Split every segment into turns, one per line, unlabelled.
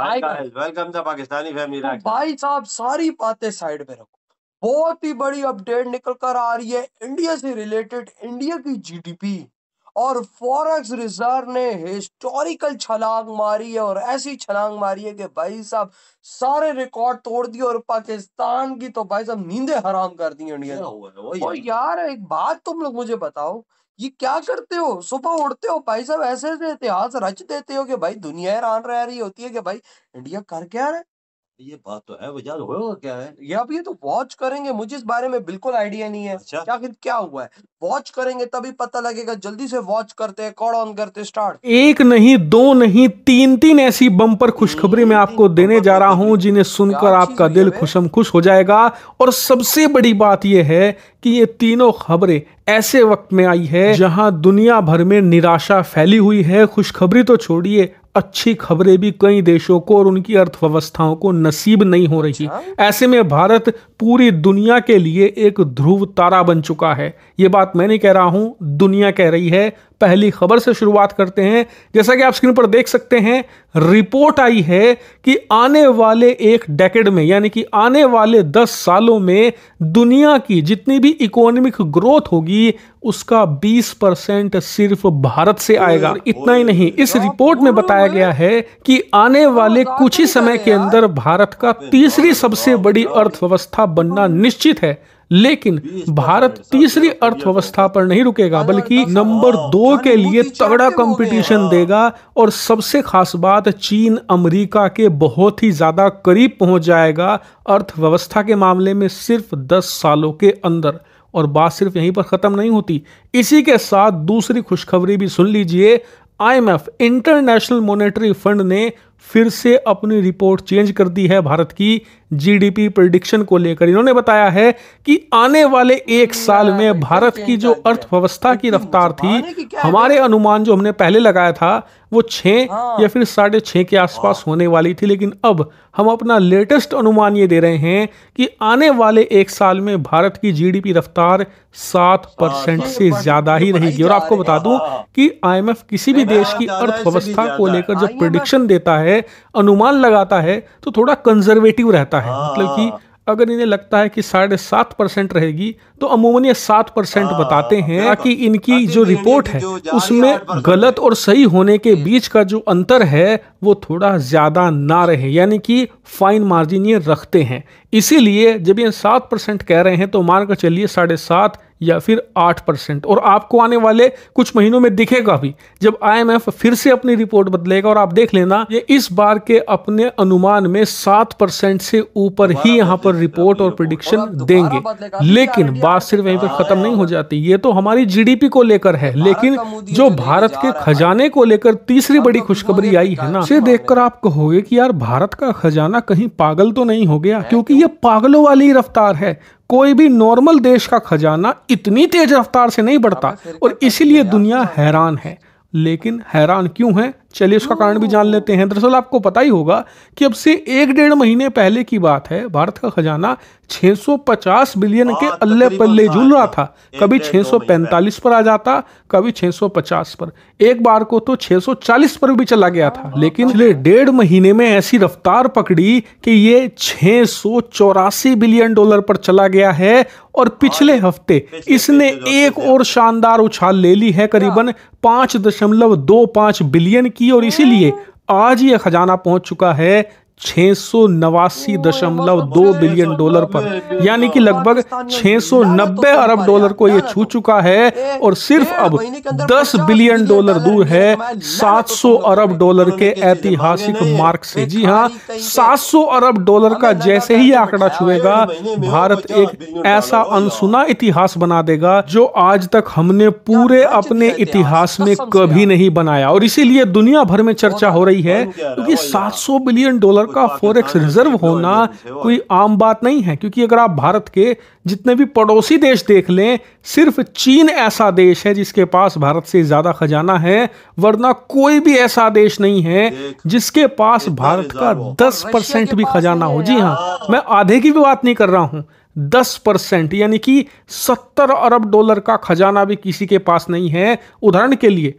तो
भाई साहब सारी बातें साइड में रखो बहुत ही बड़ी अपडेट निकल कर आ रही है इंडिया से रिलेटेड इंडिया की जीडीपी और फॉरेक्स रिजर्व ने हिस्टोरिकल छलांग मारी है और ऐसी छलांग मारी है कि भाई साहब सारे रिकॉर्ड तोड़ दिए और पाकिस्तान की तो भाई साहब नींदे हराम कर दी इंडिया ने और यार एक बात तुम लोग मुझे बताओ ये क्या करते हो सुबह उठते हो भाई साहब ऐसे ऐसे इतिहास रच देते हो कि भाई दुनिया हैरान रह रही होती है कि भाई इंडिया कर क्या रहा है
ये बात तो है वजह तो होगा
क्या है ये अब ये तो वॉच करेंगे मुझे इस बारे में बिल्कुल आइडिया नहीं है अच्छा? क्या फिर क्या हुआ है वॉच करेंगे तभी पता लगेगा जल्दी से वॉच करते हैं कॉड ऑन करते स्टार्ट
एक नहीं दो नहीं तीन तीन ऐसी बम्पर खुशखबरी मैं आपको तीन, देने जा रहा हूं जिन्हें सुनकर आपका दिल खुशम खुश हो जाएगा और सबसे बड़ी बात यह है कि ये तीनों खबरें ऐसे वक्त में आई है जहां दुनिया भर में निराशा फैली हुई है खुशखबरी तो छोड़िए अच्छी खबरें भी कई देशों को और उनकी अर्थव्यवस्थाओं को नसीब नहीं हो रही अच्छा। ऐसे में भारत पूरी दुनिया के लिए एक ध्रुव तारा बन चुका है ये बात मैं नहीं कह रहा हूं दुनिया कह रही है पहली खबर से शुरुआत करते हैं जैसा कि आप स्क्रीन पर देख सकते हैं रिपोर्ट आई है कि आने वाले एक डेकेड में यानी कि आने वाले दस सालों में दुनिया की जितनी भी इकोनॉमिक ग्रोथ होगी उसका 20 परसेंट सिर्फ भारत से आएगा इतना ही नहीं इस रिपोर्ट में बताया गया है कि आने वाले कुछ ही समय के अंदर भारत का तीसरी सबसे बड़ी अर्थव्यवस्था बनना निश्चित है लेकिन भारत तीसरी अर्थव्यवस्था पर नहीं रुकेगा बल्कि नंबर दो के लिए तगड़ा कंपटीशन देगा और सबसे खास बात चीन अमेरिका के बहुत ही ज़्यादा करीब पहुंच जाएगा अर्थव्यवस्था के मामले में सिर्फ दस सालों के अंदर और बात सिर्फ यहीं पर ख़त्म नहीं होती इसी के साथ दूसरी खुशखबरी भी सुन लीजिए आईएमएफ इंटरनेशनल मॉनेटरी फंड ने फिर से अपनी रिपोर्ट चेंज कर दी है भारत की जीडीपी प्रडिक्शन को लेकर इन्होंने बताया है कि आने वाले एक हम्म, साल में भारत तो की जो अर्थव्यवस्था की रफ्तार थी हमारे अनुमान जो हमने पहले लगाया था वो छः हाँ। या फिर साढ़े छः के आसपास हाँ। होने वाली थी लेकिन अब हम अपना लेटेस्ट अनुमान ये दे रहे हैं कि आने वाले एक साल में भारत की जीडीपी रफ्तार सात परसेंट से ज़्यादा ही रहेगी और आपको बता दूं हाँ। कि आईएमएफ किसी भी देश की अर्थव्यवस्था को लेकर जब प्रोडिक्शन देता है है अनुमान लगाता है तो थोड़ा कंजर्वेटिव रहता है हाँ। मतलब कि अगर इन्हें लगता है कि साढ़े सात परसेंट रहेगी तो अमूमन ये सात परसेंट हाँ, बताते हैं कि इनकी जो रिपोर्ट है उसमें गलत और सही होने के हम्म। बीच का जो अंतर है वो थोड़ा ज़्यादा ना रहे यानी कि फाइन मार्जिन ये रखते हैं इसीलिए जब ये सात परसेंट कह रहे हैं तो मानकर चलिए साढ़े सात या फिर आठ परसेंट और आपको आने वाले कुछ महीनों में दिखेगा भी जब आईएमएफ फिर से अपनी रिपोर्ट बदलेगा और आप देख लेना ये इस बार के अपने अनुमान में सात परसेंट से ऊपर ही यहाँ पर रिपोर्ट और प्रिडिक्शन देंगे तो लेकिन बात सिर्फ यहीं पर खत्म नहीं हो जाती ये तो हमारी जीडीपी को लेकर है लेकिन जो भारत के खजाने को लेकर तीसरी बड़ी तो खुशखबरी आई है ना उसे देख आप कहोगे की यार भारत का खजाना कहीं पागल तो नहीं हो गया क्योंकि ये पागलों वाली रफ्तार है कोई भी नॉर्मल देश का खजाना इतनी तेज रफ्तार से नहीं बढ़ता और इसीलिए दुनिया हैरान है लेकिन हैरान क्यों है चलिए उसका कारण भी जान लेते हैं दरअसल आपको पता ही होगा कि अब से एक डेढ़ महीने पहले की बात है भारत का खजाना 650 बिलियन के हाँ, तो अल्ले पल्ले झूल रहा हाँ, था कभी 645 पर आ जाता कभी 650 पर एक बार को तो 640 पर भी चला गया था लेकिन पिछले हाँ, डेढ़ महीने में ऐसी रफ्तार पकड़ी कि ये छः बिलियन डॉलर पर चला गया है और पिछले हफ्ते इसने एक और शानदार उछाल ले ली है करीबन पांच दशमलव दो बिलियन की की और इसीलिए आज ये खजाना पहुंच चुका है छह दशमलव दो बिलियन डॉलर पर यानी कि लगभग 690 अरब डॉलर को ये छू चुका है और सिर्फ अब 10 बिलियन डॉलर दूर है 700 अरब डॉलर के ऐतिहासिक मार्क से जी हाँ 700 अरब डॉलर का जैसे ही आंकड़ा छुएगा भारत एक ऐसा अनसुना इतिहास बना देगा जो आज तक हमने पूरे अपने इतिहास में कभी नहीं बनाया और इसीलिए दुनिया भर में चर्चा हो रही है क्योंकि सात बिलियन डॉलर का फोरेक्स रिजर्व होना कोई आम बात नहीं है क्योंकि अगर आप भारत के जितने भी पड़ोसी देश देख लें सिर्फ चीन ऐसा देश है जिसके पास भारत से ज़्यादा खजाना है वरना कोई भी ऐसा देश नहीं है जिसके पास भारत का दस परसेंट भी खजाना हो जी हाँ मैं आधे की भी बात नहीं कर रहा हूँ दस परसेंट यानी कि सत्तर अरब डॉलर का खजाना भी किसी के पास नहीं है उदाहरण के लिए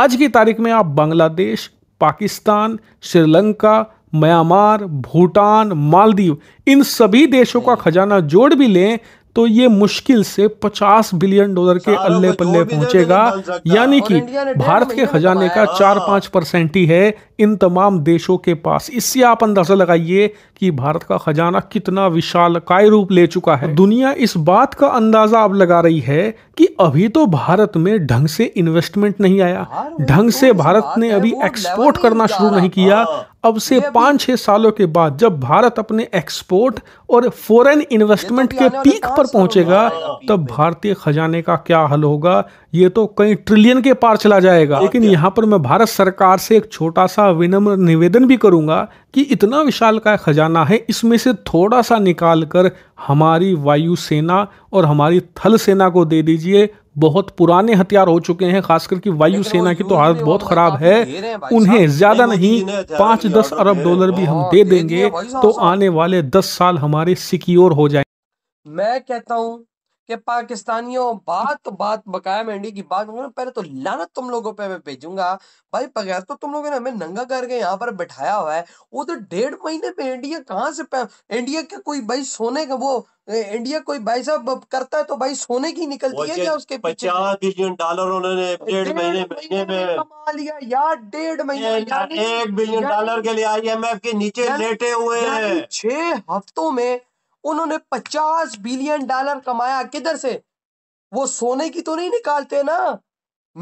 आज की तारीख में आप बांग्लादेश पाकिस्तान श्रीलंका म्यांमार भूटान मालदीव इन सभी देशों का खजाना जोड़ भी लें तो ये मुश्किल से 50 बिलियन डॉलर के अल्ले पल्ले पहुंचेगा तो यानी कि भारत के खजाने का चार पांच परसेंट ही है इन तमाम देशों के पास इससे आप अंदाज़ा लगाइए कि भारत का खजाना कितना विशाल काय रूप ले चुका है दुनिया इस बात का अंदाज़ा अब लगा रही है कि अभी तो भारत में ढंग से इन्वेस्टमेंट नहीं आया ढंग से तो भारत ने अभी एक्सपोर्ट करना शुरू नहीं किया अब से पाँच छः सालों के बाद जब भारत अपने एक्सपोर्ट और फॉरेन इन्वेस्टमेंट तो के पीक पर पहुंचेगा तब भारतीय खजाने का क्या हल होगा ये तो कई ट्रिलियन के पार चला जाएगा लेकिन यहाँ पर मैं भारत सरकार से एक छोटा सा विनम्र निवेदन भी करूंगा कि इतना विशाल का खजाना है इसमें से थोड़ा सा निकाल कर हमारी वायुसेना और हमारी थल सेना को दे दीजिए बहुत पुराने हथियार हो चुके हैं खासकर वायु सेना की तो हालत बहुत खराब है उन्हें ज्यादा नहीं पांच दस अरब डॉलर भी हम दे देंगे तो आने वाले दस साल हमारे सिक्योर हो जाए
मैं कहता हूँ कि पाकिस्तानियों बात बात बकाया मंडी की बात पहले तो लानत तुम लोगों पे मैं भेजूंगा भाई बगैर तो तुम लोगों ने हमें नंगा करके यहाँ पर बैठाया हुआ है उधर तो डेढ़ महीने पे इंडिया कहाँ से इंडिया के कोई भाई सोने का वो इंडिया कोई भाई साहब करता है तो भाई सोने की निकलती है क्या उसके पचास
बिलियन डॉलर उन्होंने डेढ़ महीने
महीने में कमा लिया यार डेढ़ महीने एक बिलियन डॉलर के लिए आईएमएफ के नीचे लेटे हुए हैं छह हफ्तों में उन्होंने पचास बिलियन डॉलर कमाया किधर से वो सोने की तो नहीं निकालते ना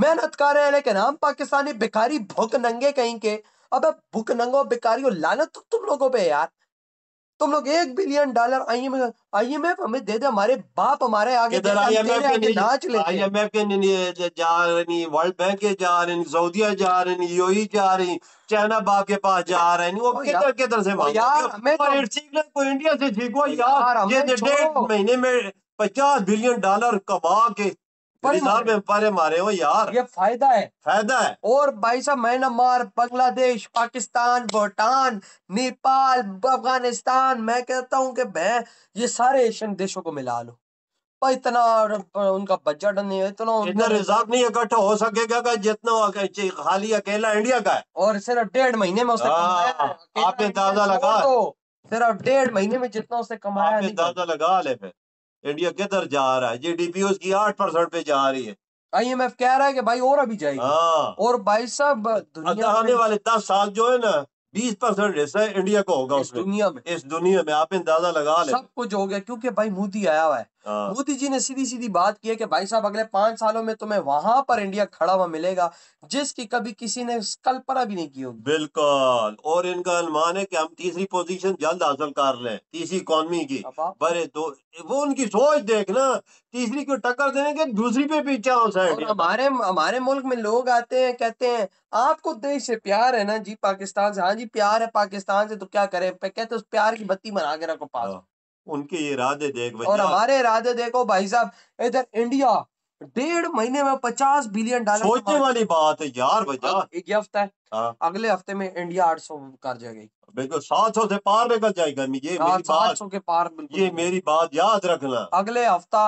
मेहनत कर रहे हैं लेकिन हम पाकिस्तानी भिखारी भूख नंगे कहीं के अब भुख नंगो भिखारियों लानत तो तुम लोगों पे यार तुम लोग एक बिलियन डॉलर आईएमएफ आईएमएफ हमें दे दे हमारे बाप हमारे आगे नाच ले आईएमएफ
के जा रही वर्ल्ड बैंक के जा रही सऊदिया e जा रही यूएई जा रही चाइना बाप के पास जा रहे नहीं वो किधर किधर से यार तो- इंडिया से ठीक हुआ यार महीने में
पचास बिलियन डॉलर कमा के मारे हो यार ये फायदा है फायदा है और भाई साहब म्यांमार बांग्लादेश पाकिस्तान भूटान नेपाल अफगानिस्तान मैं कहता हूँ कि मैं ये सारे एशियन देशों को मिला लो इतना उनका बजट नहीं है इतना इतना रिजर्व
नहीं इकट्ठा हो सकेगा का जितना खाली अकेला इंडिया का है और सिर्फ डेढ़ महीने में उसने हाँ, आपने दादा लगा तो सिर्फ डेढ़ महीने में जितना उसने कमाया दादा लगा ले फिर इंडिया किधर जा रहा है जीडीपी उसकी आठ परसेंट पे जा रही है आईएमएफ कह रहा है कि भाई और अभी जाएगी हाँ। और भाई साहब दुनिया अच्छा, आने वाले दस साल जो है ना बीस परसेंट हिस्सा इंडिया को होगा इस दुनिया में इस दुनिया में आप अंदाजा लगा ले सब
कुछ हो गया क्योंकि भाई मोदी आया हुआ है हाँ। मोदी जी ने सीधी सीधी बात की है कि भाई साहब अगले पांच सालों में तुम्हें वहां पर इंडिया खड़ा हुआ मिलेगा जिसकी कभी किसी ने कल्पना भी नहीं की होगी
बिल्कुल और इनका अनुमान है कि हम तीसरी पोजीशन जल्द हासिल कर ले तीसरी इकोनमी की बड़े दो वो उनकी सोच
देखना तीसरी को टक्कर देने के दूसरी पे पीछे हो साइड हमारे हमारे मुल्क में लोग आते हैं कहते हैं आपको देश से प्यार है ना जी पाकिस्तान से हाँ जी प्यार है पाकिस्तान से तो क्या करे कहते उस प्यार की बत्ती मना के रखो पास हाँ।
उनके इरादे देख और हमारे
इरादे देखो भाई साहब इधर इंडिया डेढ़ महीने में पचास बिलियन डॉलर सोचने वाली बात है यार एक हफ्ता है हाँ। अगले हफ्ते में इंडिया आठ सौ कर जाएगी बिल्कुल
सात सौ से पार निकल जाएगा ये हाँ, सात सौ के पार ये मेरी बात याद रखना अगले हफ्ता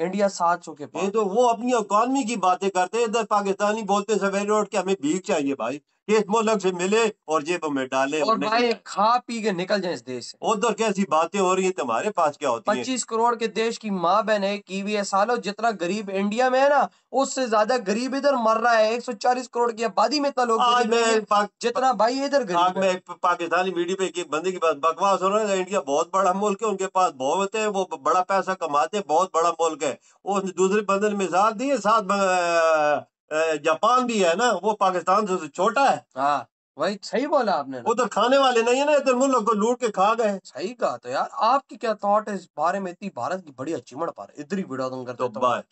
इंडिया सात सौ के पार ये तो वो अपनी इकोनमी की बातें करते हैं इधर पाकिस्तानी बोलते सवेरे उठ के हमें भीख चाहिए भाई इस मुल्क से मिले और जेबों में डाले और भाई
खा पी के निकल जाए इस देश
से उधर कैसी बातें हो रही है तुम्हारे पास क्या होती है
पच्चीस करोड़ के देश की माँ बहन है कीवी है सालो जितना गरीब इंडिया में है ना उससे ज्यादा गरीब इधर मर रहा है एक सौ चालीस करोड़ की आबादी में इतना लोग जितना भाई इधर पाकिस्तानी मीडिया
पे बंदे की बात बकवास हो रहा है इंडिया बहुत बड़ा मुल्क है उनके पास बहुत है वो बड़ा पैसा कमाते हैं बहुत बड़ा मुल्क है उसने दूसरे बंदे ने मिसाल दी है सात जापान भी है ना वो पाकिस्तान से तो छोटा है हाँ वही सही बोला आपने उधर खाने वाले नहीं है ना इधर
मुल्क को लूट के खा गए सही कहा तो यार आपकी क्या थॉट है इस बारे में इतनी भारत की बड़ी अचीवमेंट पा रहे इधर ही बिड़ा दूंगा तो बाय